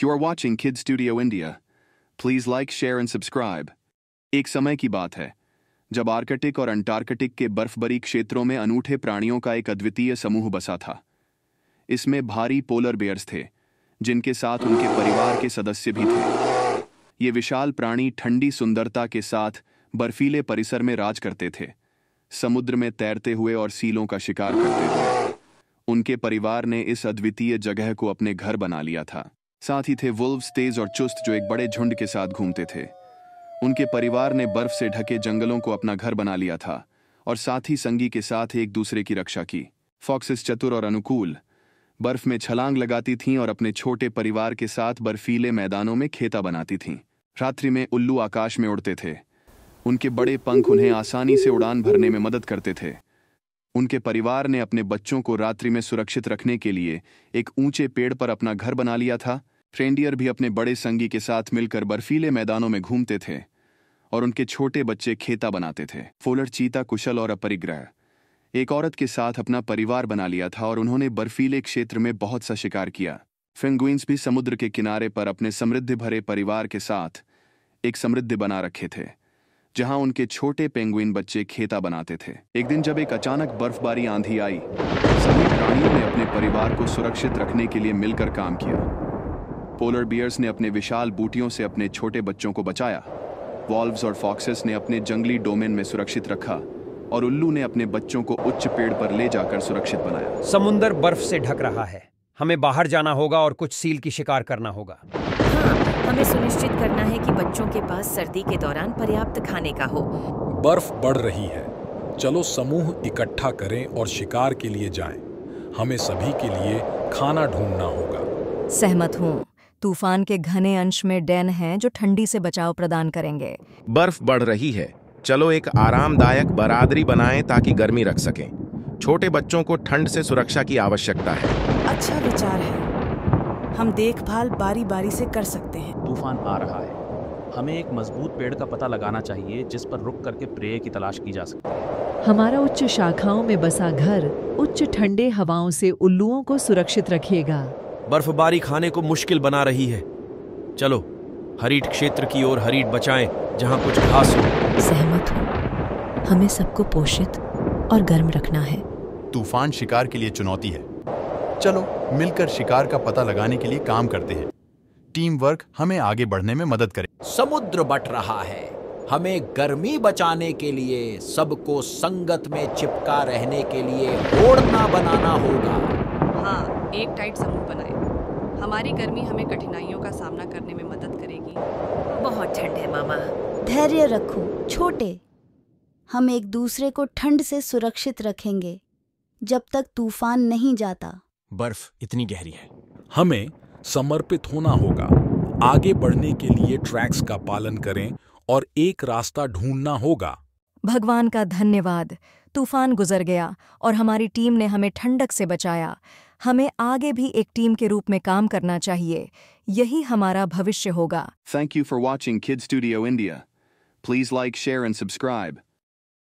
You are watching Kid Studio India. Please like share and subscribe एक समय की बात है जब आर्कटिक और अंटार्कटिक के बर्फबरी क्षेत्रों में अनूठे प्राणियों का एक अद्वितीय समूह बसा था इसमें भारी पोलर बेयर्स थे जिनके साथ उनके परिवार के सदस्य भी थे ये विशाल प्राणी ठंडी सुंदरता के साथ बर्फीले परिसर में राज करते थे समुद्र में तैरते हुए और सीलों का शिकार करते थे उनके परिवार ने इस अद्वितीय जगह को अपने घर बना लिया था साथ ही थे वुल्व्स तेज और चुस्त जो एक बड़े झुंड के साथ घूमते थे उनके परिवार ने बर्फ से ढके जंगलों को अपना घर बना लिया था और साथ ही संगी के साथ एक दूसरे की रक्षा की फॉक्सिस चतुर और अनुकूल बर्फ में छलांग लगाती थीं और अपने छोटे परिवार के साथ बर्फीले मैदानों में खेता बनाती थीं रात्रि में उल्लू आकाश में उड़ते थे उनके बड़े पंख उन्हें आसानी से उड़ान भरने में मदद करते थे उनके परिवार ने अपने बच्चों को रात्रि में सुरक्षित रखने के लिए एक ऊंचे पेड़ पर अपना घर बना लिया था फ्रेंडियर भी अपने बड़े संगी के साथ मिलकर बर्फीले मैदानों में घूमते थे और उनके छोटे बच्चे खेता बनाते थे फोलर चीता कुशल और अपरिग्रह एक औरत के साथ अपना परिवार बना लिया था और उन्होंने बर्फीले क्षेत्र में बहुत सा शिकार किया फेंगुइंस भी समुद्र के किनारे पर अपने समृद्ध भरे परिवार के साथ एक समृद्ध बना रखे थे जहां उनके छोटे पेंगुइन बच्चे खेता बनाते थे एक दिन जब एक अचानक बर्फबारी आंधी आई सभी प्राणियों ने अपने परिवार को सुरक्षित रखने के लिए मिलकर काम किया पोलर बियर्स ने अपने विशाल बूटियों से अपने छोटे बच्चों को बचाया वॉल्व्स और फॉक्सेस ने अपने जंगली डोमेन में सुरक्षित रखा और उल्लू ने अपने बच्चों को उच्च पेड़ पर ले जाकर सुरक्षित बनाया समुन्दर बर्फ से ढक रहा है हमें बाहर जाना होगा और कुछ सील की शिकार करना होगा हमें सुनिश्चित करना है कि बच्चों के पास सर्दी के दौरान पर्याप्त खाने का हो बर्फ बढ़ रही है चलो समूह इकट्ठा करें और शिकार के लिए जाएं। हमें सभी के लिए खाना ढूंढना होगा सहमत हूँ तूफान के घने अंश में डैन हैं जो ठंडी से बचाव प्रदान करेंगे बर्फ बढ़ रही है चलो एक आरामदायक बरादरी बनाएं ताकि गर्मी रख सकें। छोटे बच्चों को ठंड से सुरक्षा की आवश्यकता है अच्छा विचार है हम देखभाल बारी बारी से कर सकते हैं तूफान आ रहा है हमें एक मजबूत पेड़ का पता लगाना चाहिए जिस पर रुक करके प्रेय की तलाश की जा सकती है हमारा उच्च शाखाओं में बसा घर उच्च ठंडे हवाओं से उल्लुओं को सुरक्षित रखेगा बर्फबारी खाने को मुश्किल बना रही है चलो हरीट क्षेत्र की ओर हरीट बचाएं जहां कुछ घास हो सहमत हूँ हमें सबको पोषित और गर्म रखना है तूफान शिकार के लिए चुनौती है चलो मिलकर शिकार का पता लगाने के लिए काम करते हैं टीम वर्क हमें आगे बढ़ने में मदद करे समुद्र बट रहा है हमें गर्मी बचाने के लिए सबको संगत में चिपका रहने के लिए ओढ़ना बनाना होगा हाँ एक टाइट समूह बनाए हमारी गर्मी हमें कठिनाइयों का सामना करने में मदद करेगी बहुत ठंड है मामा धैर्य रखो छोटे हम एक दूसरे को ठंड से सुरक्षित रखेंगे जब तक तूफान नहीं जाता बर्फ इतनी गहरी है हमें समर्पित होना होगा आगे बढ़ने के लिए ट्रैक्स का पालन करें और एक रास्ता ढूंढना होगा भगवान का धन्यवाद तूफान गुजर गया और हमारी टीम ने हमें ठंडक से बचाया हमें आगे भी एक टीम के रूप में काम करना चाहिए यही हमारा भविष्य होगा thank you for watching Kid Studio India please like share and subscribe